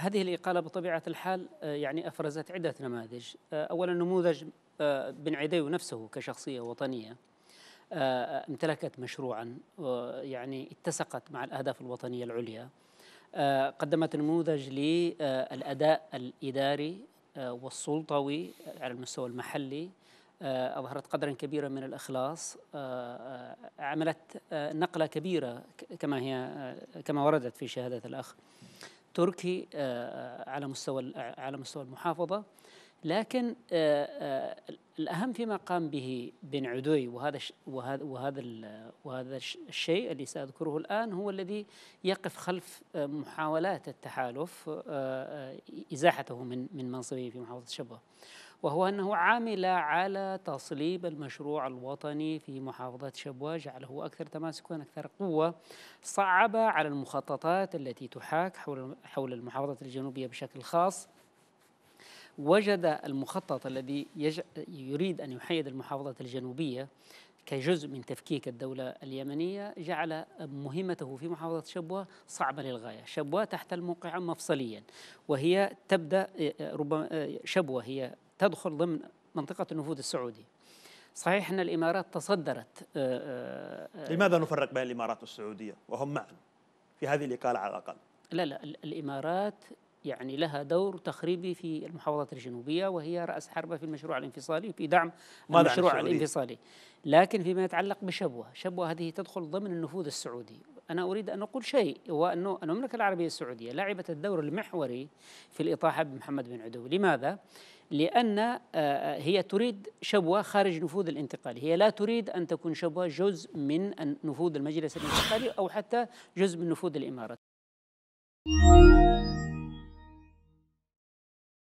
هذه الإقالة بطبيعة الحال آه، يعني أفرزت عدة نماذج آه، أولا نموذج آه، بن عديو نفسه كشخصية وطنية امتلكت مشروعا يعني اتسقت مع الأهداف الوطنية العليا قدمت نموذج للأداء الإداري والسلطوي على المستوى المحلي أظهرت قدرا كبيرا من الإخلاص عملت نقلة كبيرة كما هي كما وردت في شهادة الأخ تركي آه، آه، على مستوى آه، على مستوى المحافظه لكن الاهم فيما قام به بن عدوي وهذا وهذا وهذا وهذا الشيء اللي ساذكره الان هو الذي يقف خلف محاولات التحالف ازاحته من من منصبه في محافظه شبوه وهو أنه عمل على تصليب المشروع الوطني في محافظة شبوة جعله أكثر تماسكا أكثر قوة صعب على المخططات التي تحاك حول حول المحافظة الجنوبية بشكل خاص وجد المخطط الذي يج... يريد أن يحيد المحافظة الجنوبية كجزء من تفكيك الدولة اليمنية جعل مهمته في محافظة شبوة صعبة للغاية شبوة تحت الموقع مفصليا وهي تبدأ ربما شبوة هي تدخل ضمن منطقة النفوذ السعودي صحيح أن الإمارات تصدرت آه، آه، آه، لماذا نفرق بين الإمارات والسعودية وهم معا في هذه الإقالة على الأقل لا لا الإمارات يعني لها دور تخريبي في المحافظات الجنوبية وهي رأس حربة في المشروع الانفصالي وفي دعم المشروع الانفصالي لكن فيما يتعلق بشبوة شبوة هذه تدخل ضمن النفوذ السعودي أنا أريد أن أقول شيء هو أن المملكة العربية السعودية لعبت الدور المحوري في الإطاحة بمحمد بن عدو لماذا؟ لأن آه، آه، هي تريد شبوة خارج نفوذ الانتقالي هي لا تريد أن تكون شبوة جزء من نفوذ المجلس الانتقالي أو حتى جزء من نفوذ الإمارة